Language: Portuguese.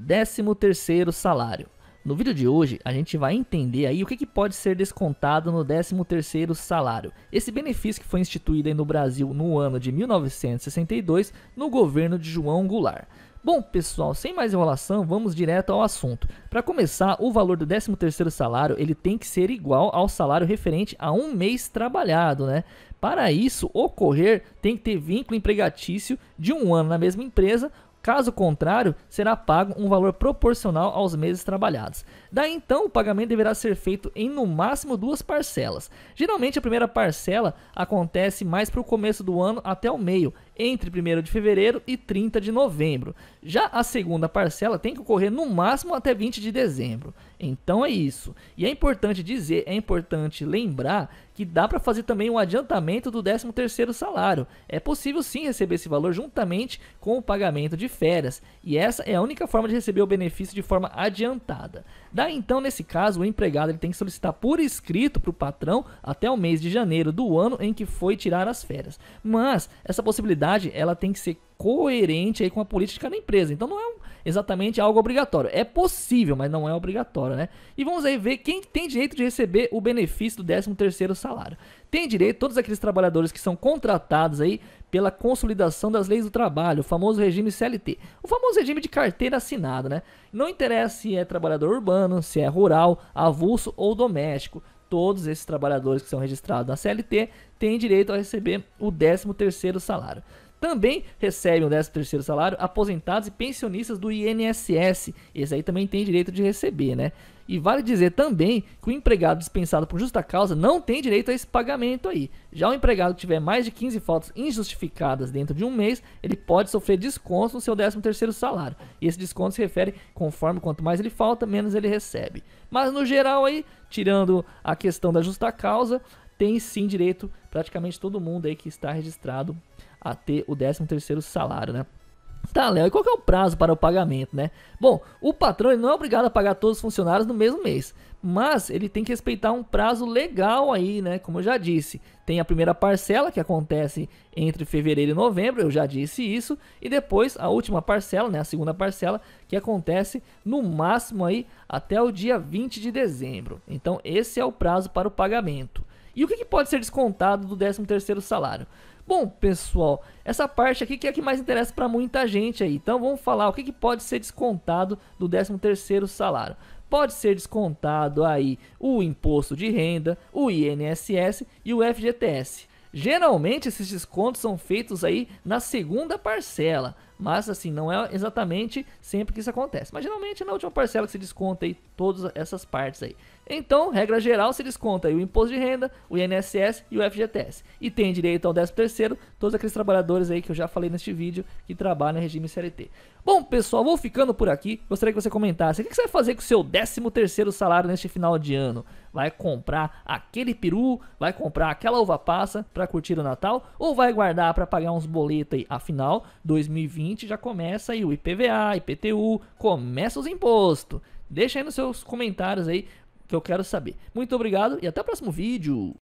13 terceiro salário. No vídeo de hoje, a gente vai entender aí o que, que pode ser descontado no 13º salário. Esse benefício que foi instituído no Brasil no ano de 1962, no governo de João Goulart. Bom, pessoal, sem mais enrolação, vamos direto ao assunto. Para começar, o valor do 13º salário, ele tem que ser igual ao salário referente a um mês trabalhado, né? Para isso ocorrer, tem que ter vínculo empregatício de um ano na mesma empresa Caso contrário, será pago um valor proporcional aos meses trabalhados. Daí então, o pagamento deverá ser feito em no máximo duas parcelas. Geralmente, a primeira parcela acontece mais para o começo do ano até o meio entre 1 de fevereiro e 30 de novembro. Já a segunda parcela tem que ocorrer no máximo até 20 de dezembro. Então é isso. E é importante dizer, é importante lembrar que dá para fazer também um adiantamento do 13º salário. É possível sim receber esse valor juntamente com o pagamento de férias, e essa é a única forma de receber o benefício de forma adiantada. Daí então, nesse caso, o empregado ele tem que solicitar por escrito para o patrão até o mês de janeiro do ano em que foi tirar as férias. Mas essa possibilidade ela tem que ser coerente aí com a política da empresa. Então não é exatamente algo obrigatório. É possível, mas não é obrigatório, né? E vamos aí ver quem tem direito de receber o benefício do 13º salário. Tem direito todos aqueles trabalhadores que são contratados aí pela consolidação das leis do trabalho, o famoso regime CLT. O famoso regime de carteira assinada, né? Não interessa se é trabalhador urbano, se é rural, avulso ou doméstico todos esses trabalhadores que são registrados na CLT têm direito a receber o 13 salário também recebem o 13 terceiro salário aposentados e pensionistas do INSS. Esse aí também tem direito de receber, né? E vale dizer também que o empregado dispensado por justa causa não tem direito a esse pagamento aí. Já o empregado que tiver mais de 15 faltas injustificadas dentro de um mês, ele pode sofrer desconto no seu 13º salário. E esse desconto se refere conforme quanto mais ele falta, menos ele recebe. Mas no geral aí, tirando a questão da justa causa, tem sim direito praticamente todo mundo aí que está registrado a ter o 13º salário, né? Tá, Léo, e qual é o prazo para o pagamento, né? Bom, o patrão não é obrigado a pagar todos os funcionários no mesmo mês, mas ele tem que respeitar um prazo legal aí, né? Como eu já disse, tem a primeira parcela que acontece entre fevereiro e novembro, eu já disse isso, e depois a última parcela, né, a segunda parcela, que acontece no máximo aí até o dia 20 de dezembro. Então, esse é o prazo para o pagamento. E o que, que pode ser descontado do 13 terceiro salário? Bom, pessoal, essa parte aqui que é a que mais interessa para muita gente aí. Então vamos falar o que, que pode ser descontado do 13 terceiro salário. Pode ser descontado aí o imposto de renda, o INSS e o FGTS. Geralmente esses descontos são feitos aí na segunda parcela. Mas assim, não é exatamente sempre que isso acontece. Mas geralmente é na última parcela que se desconta aí todas essas partes aí. Então, regra geral, se desconta aí o imposto de renda, o INSS e o FGTS. E tem direito ao 13 terceiro todos aqueles trabalhadores aí que eu já falei neste vídeo que trabalham em regime CLT. Bom, pessoal, vou ficando por aqui. Gostaria que você comentasse o que você vai fazer com o seu 13 terceiro salário neste final de ano. Vai comprar aquele peru, vai comprar aquela uva passa para curtir o Natal ou vai guardar para pagar uns boletos aí? Afinal, 2020 seguinte já começa aí o IPVA, IPTU, começa os impostos. Deixa aí nos seus comentários aí que eu quero saber. Muito obrigado e até o próximo vídeo.